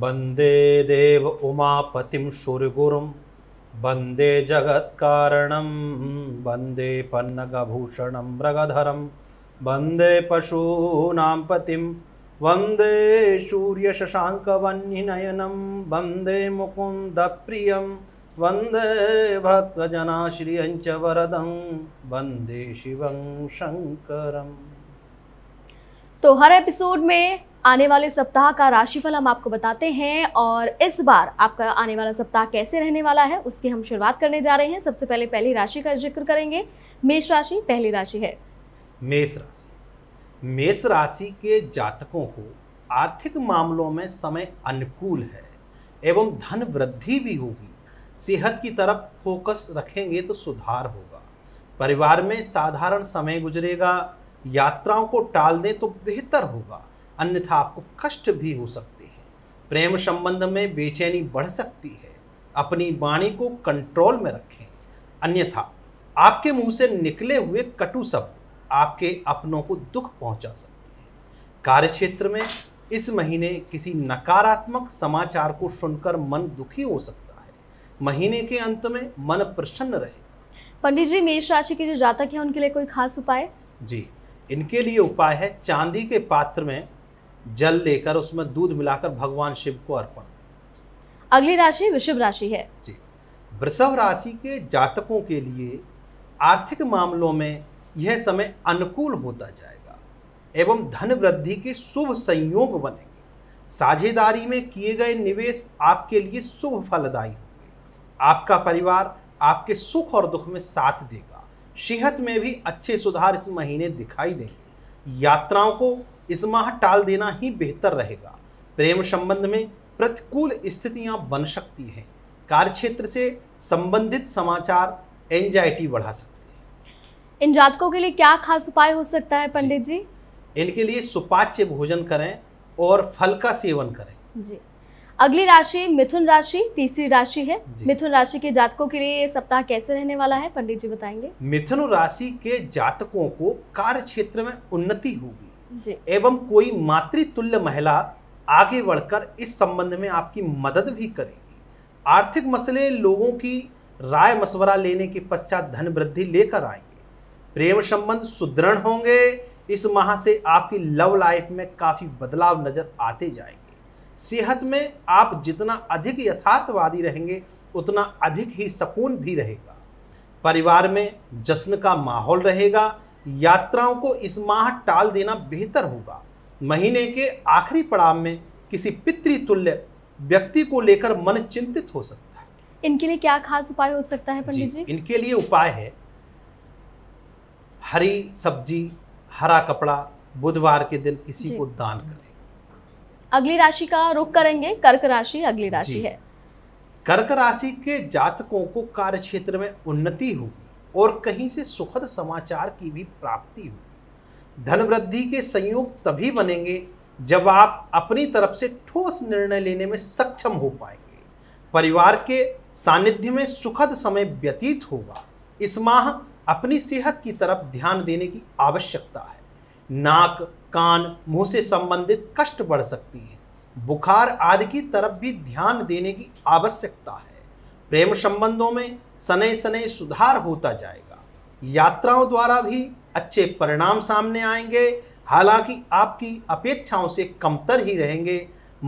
वंदे देव उमापतिम सूर्यगुरुम वंदे जगत्कारणं वंदे पन्नगभूषणं मृगधरम वंदे पशूनां वंदे सूर्य सूर्यशशाङ्कवह्निनयनं वन्दे मुकुन्दप्रियं वन्दे वंदे च वरदं वंदे शिव शंकर तो हर एपिसोड में आने वाले सप्ताह का राशिफल हम आपको बताते हैं और इस बार आपका आने वाला सप्ताह कैसे रहने वाला है उसकी हम शुरुआत करने जा रहे हैं सबसे पहले पहली राशि का जिक्र करेंगे मेष राशि पहली राशि है मेष राशि मेष राशि के जातकों को आर्थिक मामलों में समय अनुकूल है एवं धन वृद्धि भी होगी सेहत की तरफ फोकस रखेंगे तो सुधार होगा परिवार में साधारण समय गुजरेगा यात्राओं को टाल दें तो बेहतर होगा अन्यथा आपको कष्ट भी हो सकते हैं प्रेम संबंध में बेचैनी बढ़ सकती है अपनी वाणी को कंट्रोल में रखें अन्यथा आपके मुंह से निकले हुए कटु शब्द आपके अपनों को दुख पहुंचा सकते हैं कार्य क्षेत्र में इस महीने किसी नकारात्मक समाचार को सुनकर मन दुखी हो सकता है महीने के अंत में मन प्रसन्न रहे पंडित जी मेष राशि के जो जातक हैं उनके लिए कोई खास उपाय जी इनके लिए उपाय है चांदी के पात्र में जल लेकर उसमें दूध मिलाकर भगवान शिव को अर्पण अगली राशि वृषभ राशि है जी वृषभ राशि के जातकों के लिए आर्थिक मामलों में यह समय अनुकूल होता जाएगा एवं धन वृद्धि के शुभ संयोग बनेंगे साझेदारी में किए गए निवेश आपके लिए शुभ फलदायी होंगे आपका परिवार आपके सुख और दुख में साथ देगा सेहत में भी अच्छे सुधार इस महीने दिखाई देंगे यात्राओं को इस माह टाल देना ही बेहतर रहेगा प्रेम संबंध में प्रतिकूल स्थितियां बन सकती हैं कार्य क्षेत्र से संबंधित समाचार एंजाइटी बढ़ा सकते हैं इन जातकों के लिए क्या खास उपाय हो सकता है पंडित जी, जी? इनके लिए सुपाच्य भोजन करें और फल का सेवन करें जी अगली राशि मिथुन राशि तीसरी राशि है मिथुन राशि के जातकों के लिए ये सप्ताह कैसे रहने वाला है पंडित जी बताएंगे मिथुन राशि के जातकों को कार्य क्षेत्र में उन्नति होगी एवं कोई मातृतुल्य महिला आगे बढ़कर इस संबंध में आपकी मदद भी करेगी आर्थिक मसले लोगों की राय मशवरा लेने के पश्चात धन वृद्धि लेकर आएंगे प्रेम संबंध सुदृढ़ होंगे इस माह से आपकी लव लाइफ में काफ़ी बदलाव नज़र आते जाएंगे सेहत में आप जितना अधिक यथार्थवादी रहेंगे उतना अधिक ही सुकून भी रहेगा परिवार में जश्न का माहौल रहेगा यात्राओं को इस माह टाल देना बेहतर होगा महीने के आखिरी पड़ाव में किसी पितृतुल्य व्यक्ति को लेकर मन चिंतित हो सकता है इनके लिए क्या खास उपाय हो सकता है पंडित जी, जी? इनके लिए उपाय है हरी सब्जी हरा कपड़ा बुधवार के दिन किसी को दान करें अगली राशि का रुख करेंगे कर्क राशि अगली राशि है कर्क राशि के जातकों को कार्य क्षेत्र में उन्नति होगी और कहीं से सुखद समाचार की भी प्राप्ति होगी धन वृद्धि के संयोग तभी बनेंगे जब आप अपनी तरफ से ठोस निर्णय लेने में सक्षम हो पाएंगे परिवार के सानिध्य में सुखद समय व्यतीत होगा इस माह अपनी सेहत की तरफ ध्यान देने की आवश्यकता है नाक कान मुंह से संबंधित कष्ट बढ़ सकती है बुखार आदि की तरफ भी ध्यान देने की आवश्यकता है प्रेम संबंधों में सने सने सुधार होता जाएगा यात्राओं द्वारा भी अच्छे परिणाम सामने आएंगे हालांकि आपकी अपेक्षाओं से कमतर ही रहेंगे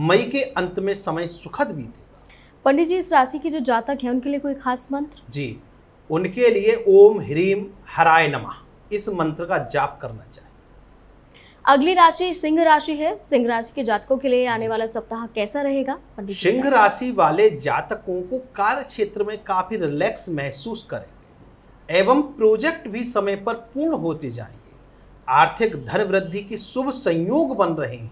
मई के अंत में समय सुखद बीतेगा पंडित जी इस राशि के जो जातक हैं उनके लिए कोई खास मंत्र जी उनके लिए ओम ह्रीम हराय नमः इस मंत्र का जाप करना चाहिए अगली राशि सिंह राशि है सिंह राशि के जातकों के लिए आने वाला सप्ताह कैसा रहेगा सिंह राशि वाले जातकों को कार्य क्षेत्र में काफी रिलैक्स महसूस करेंगे एवं प्रोजेक्ट भी समय पर पूर्ण होते जाएंगे आर्थिक धन वृद्धि के शुभ संयोग बन रहे हैं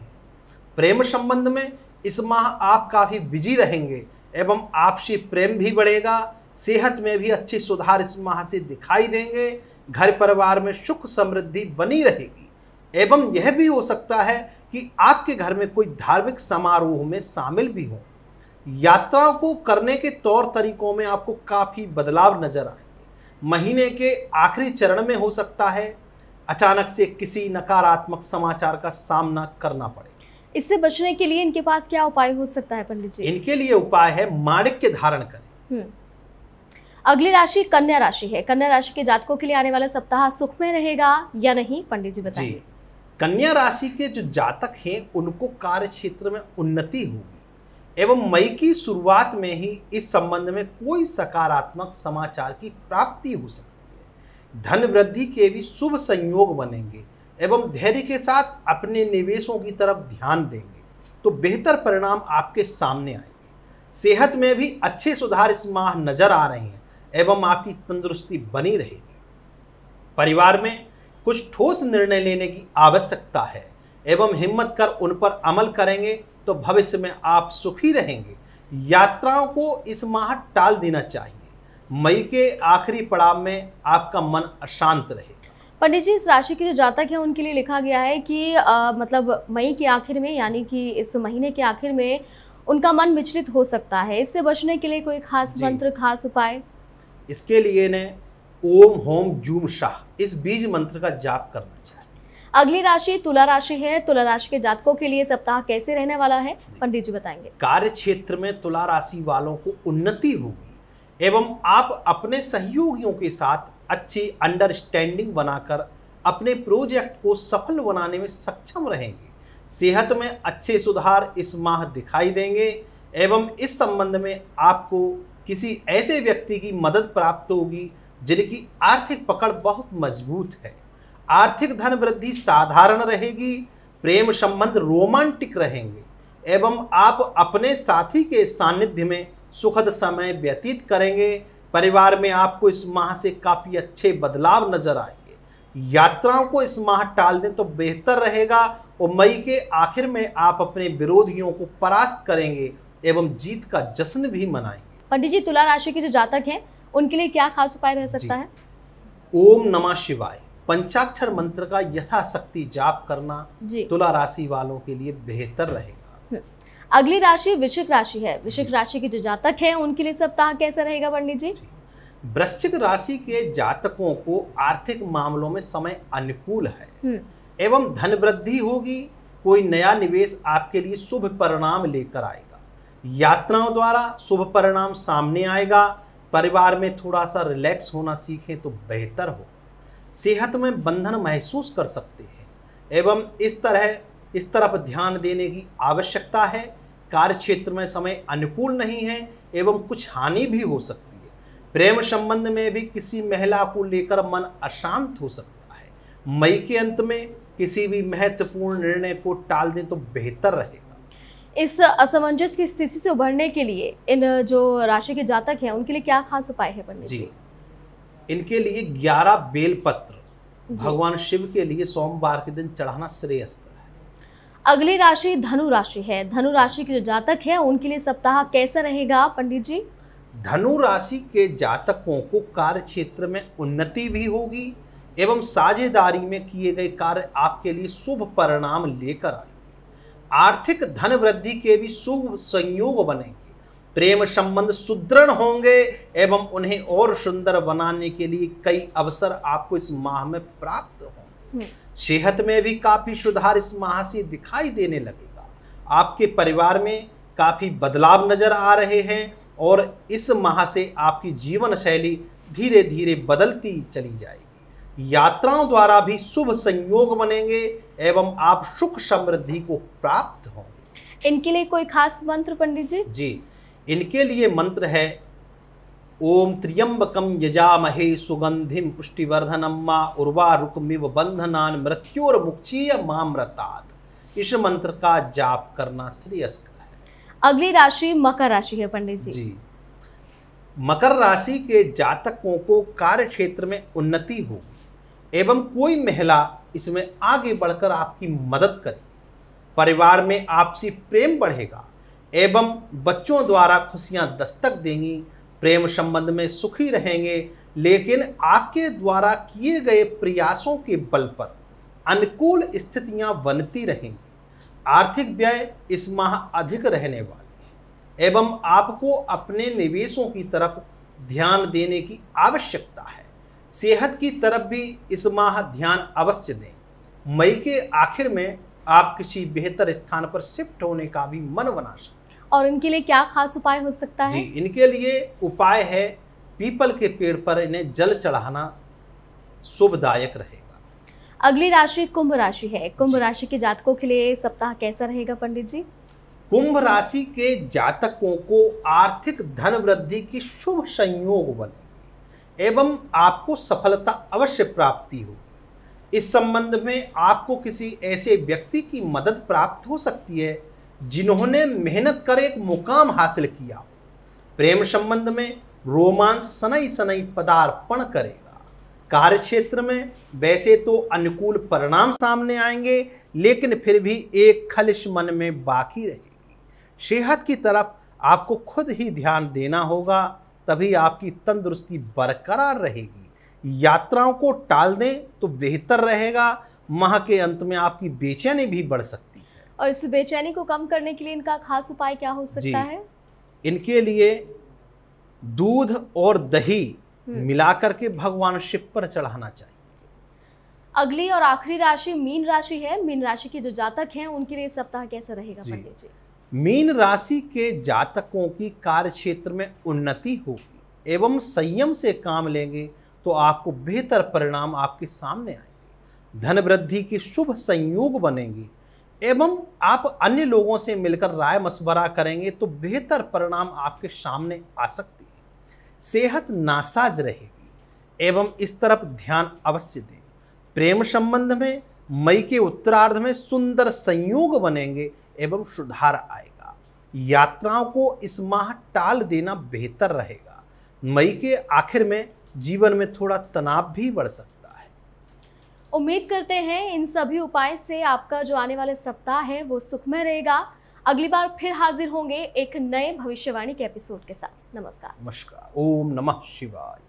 प्रेम संबंध में इस माह आप काफी बिजी रहेंगे एवं आपसी प्रेम भी बढ़ेगा सेहत में भी अच्छे सुधार इस माह से दिखाई देंगे घर परिवार में सुख समृद्धि बनी रहेगी एवं यह भी हो सकता है कि आपके घर में कोई धार्मिक समारोह में शामिल भी हो यात्राओं को करने के तौर तरीकों में आपको काफ़ी बदलाव नजर आएंगे महीने के आखिरी चरण में हो सकता है अचानक से किसी नकारात्मक समाचार का सामना करना पड़े इससे बचने के लिए इनके पास क्या उपाय हो सकता है पंडित जी इनके लिए उपाय है माणिक्य धारण करें हम्म। अगली राशि कन्या राशि है कन्या राशि के जातकों के लिए आने वाला सप्ताह सुख में रहेगा या नहीं पंडित जी बताइए कन्या राशि के जो जातक हैं उनको कार्य क्षेत्र में उन्नति होगी एवं मई की शुरुआत में ही इस संबंध में कोई सकारात्मक समाचार की प्राप्ति हो सकती है धन वृद्धि के भी शुभ संयोग बनेंगे एवं धैर्य के साथ अपने निवेशों की तरफ ध्यान देंगे तो बेहतर परिणाम आपके सामने आएंगे सेहत में भी अच्छे सुधार इस माह नजर आ रहे हैं एवं आपकी तंदुरुस्ती बनी रहेगी परिवार में कुछ ठोस निर्णय लेने की आवश्यकता है एवं हिम्मत कर उन पर अमल करेंगे तो भविष्य में आप सुखी रहेंगे यात्राओं को इस माह टाल देना चाहिए मई के आखिरी पड़ाव में आपका मन अशांत रहे पंडित जी इस राशि के जो जातक हैं उनके लिए लिखा गया है कि आ, मतलब मई के आखिर में यानी कि इस महीने के आखिर में उनका मन विचलित हो सकता है इससे बचने के लिए कोई खास मंत्र खास उपाय इसके लिए ने ओम होम जूम शाह इस बीज मंत्र का जाप करना चाहिए अगली राशि तुला राशि है तुला राशि के जातकों के लिए सप्ताह कैसे रहने वाला है पंडित जी बताएंगे कार्य क्षेत्र में तुला राशि वालों को उन्नति होगी एवं आप अपने सहयोगियों के साथ अच्छी अंडरस्टैंडिंग बनाकर अपने प्रोजेक्ट को सफल बनाने में सक्षम रहेंगे सेहत में अच्छे सुधार इस माह दिखाई देंगे एवं इस संबंध में आपको किसी ऐसे व्यक्ति की मदद प्राप्त होगी जिनकी आर्थिक पकड़ बहुत मजबूत है आर्थिक धन वृद्धि साधारण रहेगी प्रेम संबंध रोमांटिक रहेंगे एवं आप अपने साथी के सानिध्य में सुखद समय व्यतीत करेंगे परिवार में आपको इस माह से काफ़ी अच्छे बदलाव नजर आएंगे यात्राओं को इस माह टाल दें तो बेहतर रहेगा और मई के आखिर में आप अपने विरोधियों को परास्त करेंगे एवं जीत का जश्न भी मनाएंगे पंडित जी तुला राशि के जो जातक हैं उनके लिए क्या खास उपाय रह सकता है ओम नमः शिवाय पंचाक्षर मंत्र का यथाशक्ति जाप करना तुला राशि वालों के लिए बेहतर रहेगा हम्म। अगली राशि वृश्चिक राशि है वृश्चिक राशि के जो जातक है उनके लिए सप्ताह कैसा रहेगा पंडित जी वृश्चिक राशि के जातकों को आर्थिक मामलों में समय अनुकूल है हम्म। एवं धन वृद्धि होगी कोई नया निवेश आपके लिए शुभ परिणाम लेकर आएगा यात्राओं द्वारा शुभ परिणाम सामने आएगा परिवार में थोड़ा सा रिलैक्स होना सीखें तो बेहतर हो सेहत में बंधन महसूस कर सकते हैं एवं इस तरह इस तरफ ध्यान देने की आवश्यकता है कार्य क्षेत्र में समय अनुकूल नहीं है एवं कुछ हानि भी हो सकती है प्रेम संबंध में भी किसी महिला को लेकर मन अशांत हो सकता है मई के अंत में किसी भी महत्वपूर्ण निर्णय को टाल दें तो बेहतर रहेगा इस असमंजस की स्थिति से उभरने के लिए इन जो राशि के जातक हैं उनके लिए क्या खास उपाय है पंडित जी, इनके लिए ग्यारह बेलपत्र भगवान शिव के लिए सोमवार के दिन चढ़ाना श्रेयस्कर है अगली राशि धनु राशि है धनु राशि के जो जातक है उनके लिए सप्ताह कैसा रहेगा पंडित जी धनु राशि के जातकों को कार्य क्षेत्र में उन्नति भी होगी एवं साझेदारी में किए गए कार्य आपके लिए शुभ परिणाम लेकर आए आर्थिक धन वृद्धि के भी शुभ संयोग बनेंगे प्रेम संबंध सुदृढ़ होंगे एवं उन्हें और सुंदर बनाने के लिए कई अवसर आपको इस माह में प्राप्त होंगे हम्म। सेहत में भी काफी सुधार इस माह से दिखाई देने लगेगा आपके परिवार में काफी बदलाव नजर आ रहे हैं और इस माह से आपकी जीवन शैली धीरे धीरे बदलती चली जाएगी यात्राओं द्वारा भी शुभ संयोग बनेंगे एवं आप सुख समृद्धि को प्राप्त होंगे इनके लिए कोई खास मंत्र पंडित जी जी इनके लिए मंत्र है ओम यजा महे सुगंधिम पुष्टिवर्धनम उर्वा रुकमिव बंधनान मुक्षीय मामृतात् इस मंत्र का जाप करना श्रेयस्कर है अगली राशि मकर राशि है पंडित जी जी मकर राशि के जातकों को कार्य क्षेत्र में उन्नति होगी एवं कोई महिला इसमें आगे बढ़कर आपकी मदद करे परिवार में आपसी प्रेम बढ़ेगा एवं बच्चों द्वारा खुशियां दस्तक देंगी प्रेम संबंध में सुखी रहेंगे लेकिन आपके द्वारा किए गए प्रयासों के बल पर अनुकूल स्थितियां बनती रहेंगी आर्थिक व्यय इस माह अधिक रहने वाले हैं एवं आपको अपने निवेशों की तरफ ध्यान देने की आवश्यकता है सेहत की तरफ भी इस माह ध्यान अवश्य दें मई के आखिर में आप किसी बेहतर स्थान पर शिफ्ट होने का भी मन बना सकते और इनके लिए क्या खास उपाय हो सकता है जी इनके लिए उपाय है पीपल के पेड़ पर इन्हें जल चढ़ाना शुभदायक रहेगा अगली राशि कुंभ राशि है कुंभ राशि के जातकों के लिए सप्ताह कैसा रहेगा पंडित जी कुंभ राशि के जातकों को आर्थिक धन वृद्धि की शुभ संयोग बने एवं आपको सफलता अवश्य प्राप्ति होगी इस संबंध में आपको किसी ऐसे व्यक्ति की मदद प्राप्त हो सकती है जिन्होंने मेहनत कर एक मुकाम हासिल किया प्रेम संबंध में रोमांस सनई सनई पदार्पण करेगा कार्य क्षेत्र में वैसे तो अनुकूल परिणाम सामने आएंगे लेकिन फिर भी एक खलिश मन में बाकी रहेगी सेहत की तरफ आपको खुद ही ध्यान देना होगा तभी आपकी तंदुरुस्ती बरकरार रहेगी यात्राओं को टाल दें तो बेहतर रहेगा माह के अंत में आपकी बेचैनी भी बढ़ सकती है और इस बेचैनी को कम करने के लिए इनका खास उपाय क्या हो सकता है इनके लिए दूध और दही हम्म। मिलाकर के भगवान शिव पर चढ़ाना चाहिए अगली और आखिरी राशि मीन राशि है मीन राशि के जो जातक हैं उनके लिए सप्ताह कैसा रहेगा पंडित जी मीन राशि के जातकों की कार्य क्षेत्र में उन्नति होगी एवं संयम से काम लेंगे तो आपको बेहतर परिणाम आपके सामने आएंगे धन वृद्धि के शुभ संयोग बनेंगे एवं आप अन्य लोगों से मिलकर राय मशवरा करेंगे तो बेहतर परिणाम आपके सामने आ सकती है सेहत नासाज रहेगी एवं इस तरफ ध्यान अवश्य दें प्रेम संबंध में मई के उत्तरार्ध में सुंदर संयोग बनेंगे एवं सुधार आएगा यात्राओं को इस माह टाल देना बेहतर रहेगा मई के आखिर में जीवन में थोड़ा तनाव भी बढ़ सकता है उम्मीद करते हैं इन सभी उपाय से आपका जो आने वाले सप्ताह है वो सुखमय रहेगा अगली बार फिर हाजिर होंगे एक नए भविष्यवाणी के एपिसोड के साथ नमस्कार नमस्कार ओम नमः शिवाय